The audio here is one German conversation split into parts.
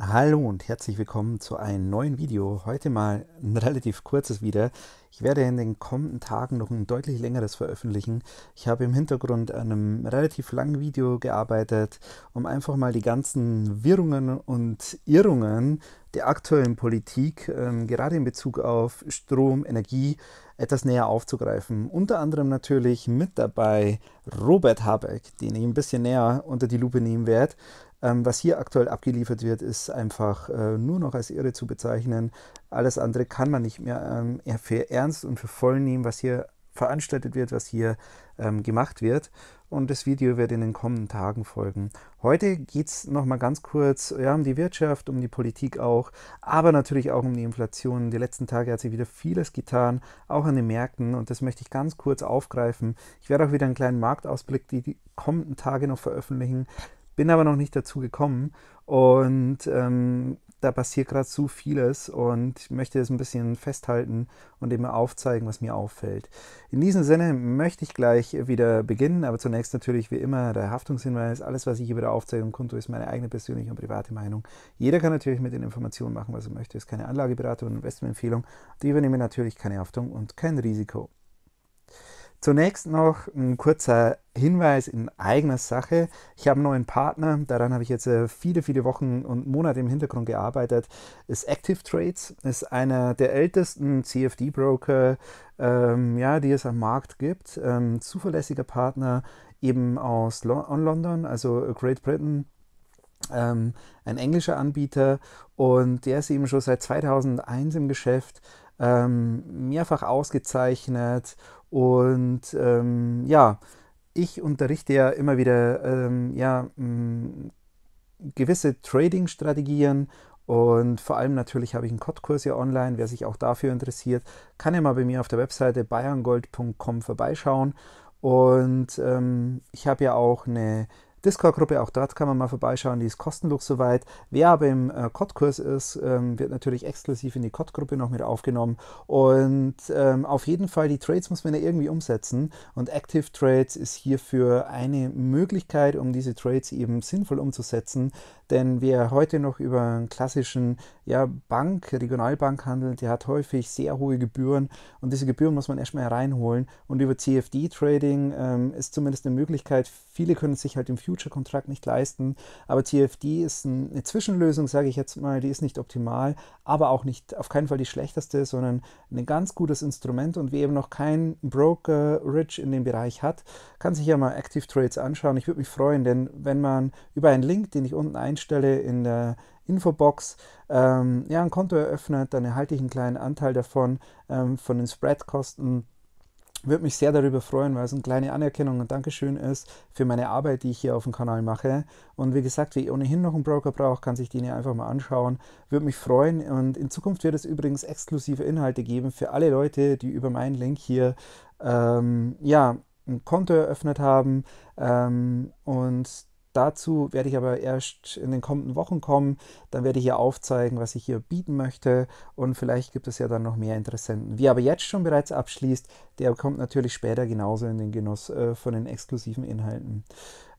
Hallo und herzlich willkommen zu einem neuen Video. Heute mal ein relativ kurzes wieder. Ich werde in den kommenden Tagen noch ein deutlich längeres veröffentlichen. Ich habe im Hintergrund an einem relativ langen Video gearbeitet, um einfach mal die ganzen Wirrungen und Irrungen der aktuellen Politik, ähm, gerade in Bezug auf Strom, Energie, etwas näher aufzugreifen. Unter anderem natürlich mit dabei Robert Habeck, den ich ein bisschen näher unter die Lupe nehmen werde. Ähm, was hier aktuell abgeliefert wird, ist einfach äh, nur noch als irre zu bezeichnen. Alles andere kann man nicht mehr ähm, für ernst und für voll nehmen, was hier veranstaltet wird, was hier ähm, gemacht wird. Und das Video wird in den kommenden Tagen folgen. Heute geht es nochmal ganz kurz ja, um die Wirtschaft, um die Politik auch, aber natürlich auch um die Inflation. Die letzten Tage hat sich wieder vieles getan, auch an den Märkten. Und das möchte ich ganz kurz aufgreifen. Ich werde auch wieder einen kleinen Marktausblick die, die kommenden Tage noch veröffentlichen bin aber noch nicht dazu gekommen und ähm, da passiert gerade so vieles und ich möchte es ein bisschen festhalten und eben aufzeigen, was mir auffällt. In diesem Sinne möchte ich gleich wieder beginnen, aber zunächst natürlich wie immer der Haftungshinweis. Alles, was ich über der Aufzeichnung konto, ist meine eigene persönliche und private Meinung. Jeder kann natürlich mit den Informationen machen, was er möchte. Es ist keine Anlageberatung und Investmentempfehlung. Die übernehmen natürlich keine Haftung und kein Risiko. Zunächst noch ein kurzer Hinweis in eigener Sache. Ich habe einen neuen Partner, daran habe ich jetzt äh, viele, viele Wochen und Monate im Hintergrund gearbeitet. Ist Active Trades, ist einer der ältesten CFD-Broker, ähm, ja, die es am Markt gibt. Ähm, zuverlässiger Partner eben aus London, also Great Britain. Ähm, ein englischer Anbieter und der ist eben schon seit 2001 im Geschäft ähm, mehrfach ausgezeichnet und ähm, ja, ich unterrichte ja immer wieder ähm, ja, mm, gewisse Trading-Strategien und vor allem natürlich habe ich einen Kottkurs hier online. Wer sich auch dafür interessiert, kann ja mal bei mir auf der Webseite bayerngold.com vorbeischauen. Und ähm, ich habe ja auch eine Discord-Gruppe, auch dort kann man mal vorbeischauen, die ist kostenlos soweit. Wer aber im äh, COD-Kurs ist, ähm, wird natürlich exklusiv in die COD-Gruppe noch mit aufgenommen. Und ähm, auf jeden Fall, die Trades muss man ja irgendwie umsetzen. Und Active Trades ist hierfür eine Möglichkeit, um diese Trades eben sinnvoll umzusetzen. Denn wer heute noch über einen klassischen ja, Bank, Regionalbank handelt, der hat häufig sehr hohe Gebühren und diese Gebühren muss man erstmal hereinholen. Und über CFD-Trading ähm, ist zumindest eine Möglichkeit. Viele können sich halt im Future-Kontrakt nicht leisten, aber CFD ist ein, eine Zwischenlösung, sage ich jetzt mal, die ist nicht optimal, aber auch nicht auf keinen Fall die schlechteste, sondern ein ganz gutes Instrument. Und wer eben noch kein broker Brokerage in dem Bereich hat, kann sich ja mal Active Trades anschauen. Ich würde mich freuen, denn wenn man über einen Link, den ich unten einstelle, Einstelle in der Infobox, ähm, ja, ein Konto eröffnet, dann erhalte ich einen kleinen Anteil davon, ähm, von den Spread-Kosten. Würde mich sehr darüber freuen, weil es eine kleine Anerkennung und Dankeschön ist für meine Arbeit, die ich hier auf dem Kanal mache. Und wie gesagt, wie ohnehin noch einen Broker braucht, kann sich den hier einfach mal anschauen. Würde mich freuen. Und in Zukunft wird es übrigens exklusive Inhalte geben für alle Leute, die über meinen Link hier ähm, ja, ein Konto eröffnet haben ähm, und Dazu werde ich aber erst in den kommenden Wochen kommen. Dann werde ich hier aufzeigen, was ich hier bieten möchte und vielleicht gibt es ja dann noch mehr Interessenten. Wer aber jetzt schon bereits abschließt, der kommt natürlich später genauso in den Genuss äh, von den exklusiven Inhalten.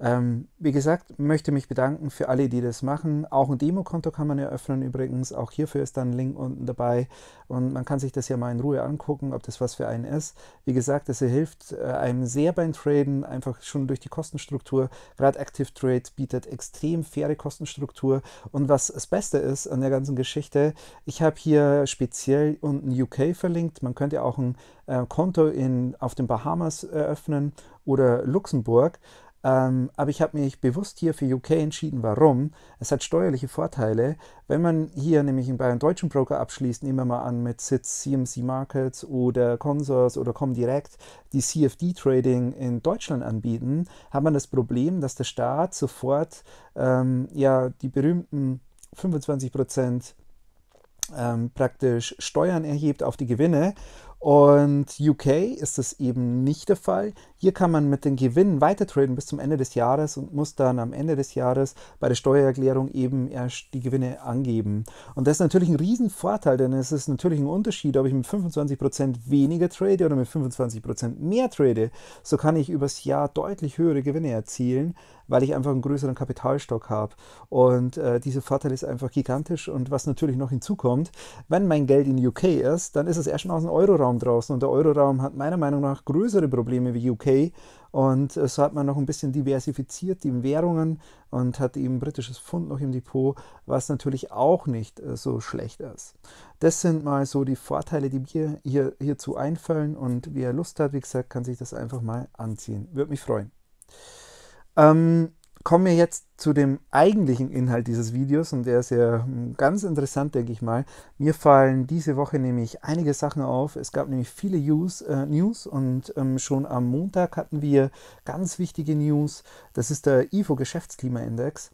Ähm, wie gesagt, möchte mich bedanken für alle, die das machen. Auch ein Demokonto kann man eröffnen übrigens. Auch hierfür ist dann ein Link unten dabei. Und man kann sich das ja mal in Ruhe angucken, ob das was für einen ist. Wie gesagt, das hilft äh, einem sehr beim Traden, einfach schon durch die Kostenstruktur. Gerade Active Trade bietet extrem faire Kostenstruktur. Und was das Beste ist an der ganzen Geschichte, ich habe hier speziell unten UK verlinkt. Man könnte auch ein äh, Konto in, auf den Bahamas eröffnen oder Luxemburg. Ähm, aber ich habe mich bewusst hier für UK entschieden. Warum? Es hat steuerliche Vorteile. Wenn man hier nämlich bei Bayern deutschen Broker abschließt, nehmen wir mal an mit Sitz CMC Markets oder Consors oder Comdirect, die CFD-Trading in Deutschland anbieten, hat man das Problem, dass der Staat sofort ähm, ja, die berühmten 25 ähm, praktisch Steuern erhebt auf die Gewinne und UK ist das eben nicht der Fall. Hier kann man mit den Gewinnen weitertraden bis zum Ende des Jahres und muss dann am Ende des Jahres bei der Steuererklärung eben erst die Gewinne angeben. Und das ist natürlich ein Riesenvorteil, denn es ist natürlich ein Unterschied, ob ich mit 25% weniger trade oder mit 25% mehr trade. So kann ich übers Jahr deutlich höhere Gewinne erzielen, weil ich einfach einen größeren Kapitalstock habe. Und äh, dieser Vorteil ist einfach gigantisch. Und was natürlich noch hinzukommt, wenn mein Geld in UK ist, dann ist es erstmal aus dem Euroraum draußen. Und der Euroraum hat meiner Meinung nach größere Probleme wie UK. Und äh, so hat man noch ein bisschen diversifiziert die Währungen und hat eben britisches Pfund noch im Depot, was natürlich auch nicht äh, so schlecht ist. Das sind mal so die Vorteile, die mir hier, hierzu einfallen. Und wer Lust hat, wie gesagt, kann sich das einfach mal anziehen. Würde mich freuen. Ähm, kommen wir jetzt zu dem eigentlichen Inhalt dieses Videos und der ist ja hm, ganz interessant, denke ich mal. Mir fallen diese Woche nämlich einige Sachen auf. Es gab nämlich viele News, äh, News und ähm, schon am Montag hatten wir ganz wichtige News. Das ist der IFO Geschäftsklimaindex.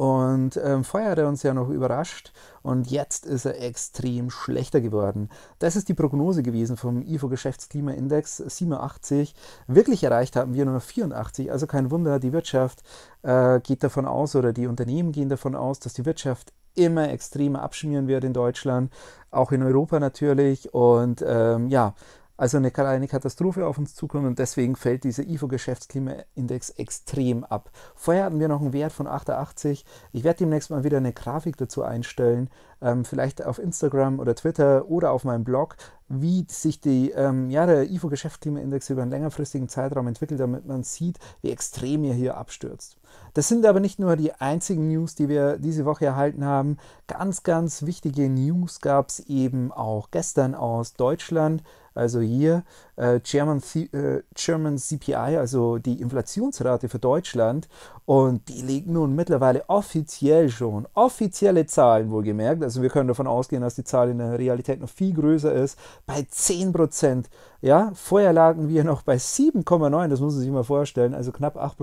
Und ähm, vorher hat er uns ja noch überrascht und jetzt ist er extrem schlechter geworden. Das ist die Prognose gewesen vom IFO-Geschäftsklimaindex 87. Wirklich erreicht haben wir nur 84, also kein Wunder, die Wirtschaft äh, geht davon aus oder die Unternehmen gehen davon aus, dass die Wirtschaft immer extremer abschmieren wird in Deutschland, auch in Europa natürlich. Und ähm, ja, also eine, eine Katastrophe auf uns zukommen und deswegen fällt dieser IFO-Geschäftsklimaindex extrem ab. Vorher hatten wir noch einen Wert von 88. Ich werde demnächst mal wieder eine Grafik dazu einstellen, ähm, vielleicht auf Instagram oder Twitter oder auf meinem Blog, wie sich die, ähm, ja, der IFO-Geschäftsklimaindex über einen längerfristigen Zeitraum entwickelt, damit man sieht, wie extrem er hier abstürzt. Das sind aber nicht nur die einzigen News, die wir diese Woche erhalten haben. Ganz, ganz wichtige News gab es eben auch gestern aus Deutschland. Also hier äh, German, äh, German CPI, also die Inflationsrate für Deutschland. Und die liegt nun mittlerweile offiziell schon, offizielle Zahlen wohlgemerkt. Also wir können davon ausgehen, dass die Zahl in der Realität noch viel größer ist. Bei 10 Ja, vorher lagen wir noch bei 7,9, das muss man sich mal vorstellen, also knapp 8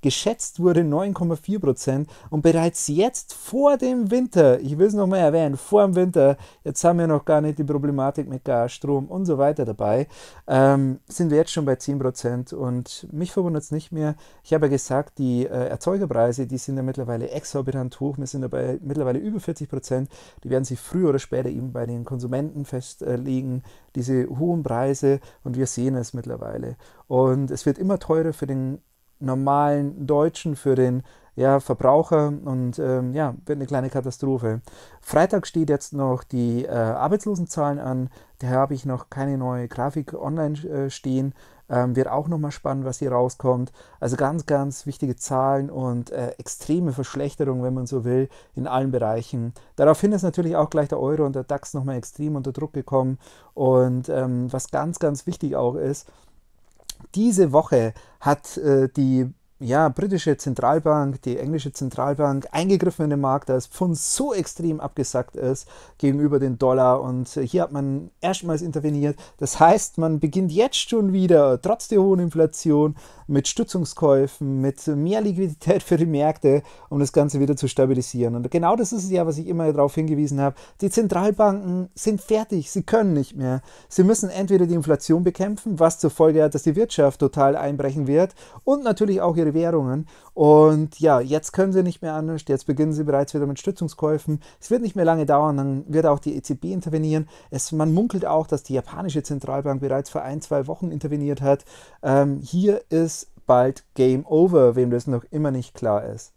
Geschätzt wurde 9,4 Und bereits jetzt vor dem Winter, ich will es nochmal erwähnen, vor dem Winter, jetzt haben wir noch gar nicht die Problematik mit Gas, Strom und so so weiter dabei, ähm, sind wir jetzt schon bei 10% und mich verwundert es nicht mehr. Ich habe ja gesagt, die äh, Erzeugerpreise, die sind ja mittlerweile exorbitant hoch. Wir sind dabei mittlerweile über 40%. Die werden sich früher oder später eben bei den Konsumenten festlegen, diese hohen Preise und wir sehen es mittlerweile. Und es wird immer teurer für den normalen Deutschen, für den ja, Verbraucher und ähm, ja, wird eine kleine Katastrophe. Freitag steht jetzt noch die äh, Arbeitslosenzahlen an. Da habe ich noch keine neue Grafik online äh, stehen. Ähm, wird auch nochmal spannend, was hier rauskommt. Also ganz, ganz wichtige Zahlen und äh, extreme Verschlechterung, wenn man so will, in allen Bereichen. Daraufhin ist natürlich auch gleich der Euro und der DAX nochmal extrem unter Druck gekommen. Und ähm, was ganz, ganz wichtig auch ist, diese Woche hat äh, die ja, britische Zentralbank, die englische Zentralbank eingegriffen in den Markt, da das Pfund so extrem abgesackt ist gegenüber dem Dollar. Und äh, hier hat man erstmals interveniert. Das heißt, man beginnt jetzt schon wieder, trotz der hohen Inflation, mit Stützungskäufen, mit mehr Liquidität für die Märkte, um das Ganze wieder zu stabilisieren. Und genau das ist es ja, was ich immer darauf hingewiesen habe. Die Zentralbanken sind fertig, sie können nicht mehr. Sie müssen entweder die Inflation bekämpfen, was zur Folge hat, dass die Wirtschaft total einbrechen wird und natürlich auch ihr ihre Währungen. Und ja, jetzt können sie nicht mehr anders. Jetzt beginnen sie bereits wieder mit Stützungskäufen. Es wird nicht mehr lange dauern, dann wird auch die EZB intervenieren. Es, man munkelt auch, dass die japanische Zentralbank bereits vor ein, zwei Wochen interveniert hat. Ähm, hier ist bald Game Over, wem das noch immer nicht klar ist.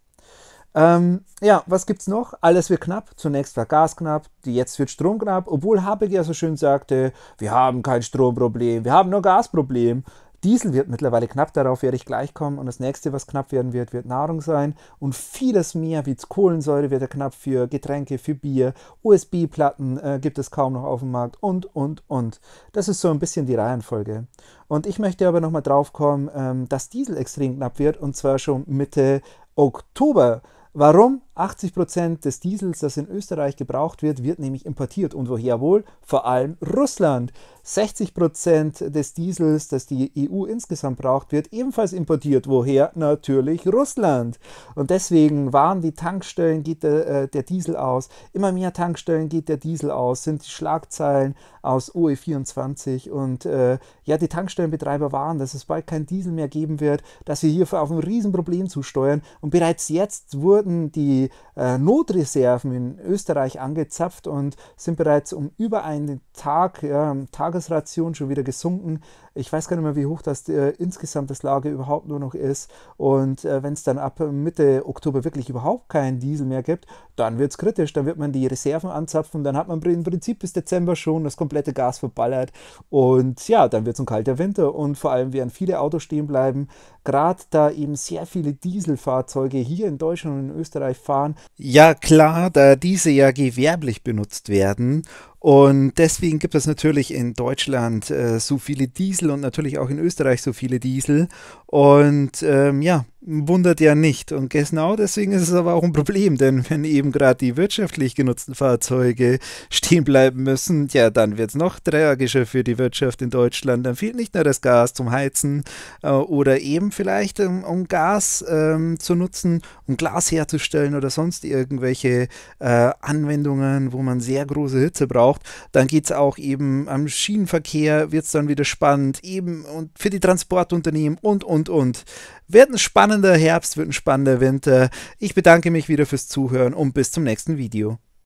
Ähm, ja, was gibt's noch? Alles wird knapp. Zunächst war Gas knapp, jetzt wird Strom knapp, obwohl Habeck ja so schön sagte, wir haben kein Stromproblem, wir haben nur Gasproblem. Diesel wird mittlerweile knapp, darauf werde ich gleich kommen. Und das nächste, was knapp werden wird, wird Nahrung sein. Und vieles mehr, wie Kohlensäure, wird er knapp für Getränke, für Bier. USB-Platten äh, gibt es kaum noch auf dem Markt und, und, und. Das ist so ein bisschen die Reihenfolge. Und ich möchte aber nochmal drauf kommen, ähm, dass Diesel extrem knapp wird und zwar schon Mitte Oktober. Warum? 80 Prozent des Diesels, das in Österreich gebraucht wird, wird nämlich importiert. Und woher wohl? Vor allem Russland. 60 Prozent des Diesels, das die EU insgesamt braucht, wird ebenfalls importiert. Woher? Natürlich Russland. Und deswegen waren die Tankstellen, geht der, äh, der Diesel aus. Immer mehr Tankstellen geht der Diesel aus, sind die Schlagzeilen aus OE24. Und äh, ja, die Tankstellenbetreiber waren, dass es bald keinen Diesel mehr geben wird, dass wir hier auf ein Riesenproblem zusteuern. Und bereits jetzt wurden die äh, Notreserven in Österreich angezapft und sind bereits um über einen Tag, ja, Tagesration schon wieder gesunken ich weiß gar nicht mehr, wie hoch das äh, insgesamt das Lager überhaupt nur noch ist. Und äh, wenn es dann ab Mitte Oktober wirklich überhaupt keinen Diesel mehr gibt, dann wird es kritisch. Dann wird man die Reserven anzapfen. Dann hat man im Prinzip bis Dezember schon das komplette Gas verballert. Und ja, dann wird es ein kalter Winter. Und vor allem werden viele Autos stehen bleiben. Gerade da eben sehr viele Dieselfahrzeuge hier in Deutschland und in Österreich fahren. Ja, klar, da diese ja gewerblich benutzt werden und deswegen gibt es natürlich in Deutschland äh, so viele Diesel und natürlich auch in Österreich so viele Diesel. Und ähm, ja, wundert ja nicht. Und genau deswegen ist es aber auch ein Problem, denn wenn eben gerade die wirtschaftlich genutzten Fahrzeuge stehen bleiben müssen, ja, dann wird es noch tragischer für die Wirtschaft in Deutschland. Dann fehlt nicht nur das Gas zum Heizen äh, oder eben vielleicht, um, ähm, um Gas ähm, zu nutzen, um Glas herzustellen oder sonst irgendwelche äh, Anwendungen, wo man sehr große Hitze braucht. Dann geht es auch eben am Schienenverkehr, wird es dann wieder spannend, eben und für die Transportunternehmen und, und und, und. Wird ein spannender Herbst, wird ein spannender Winter. Ich bedanke mich wieder fürs Zuhören und bis zum nächsten Video.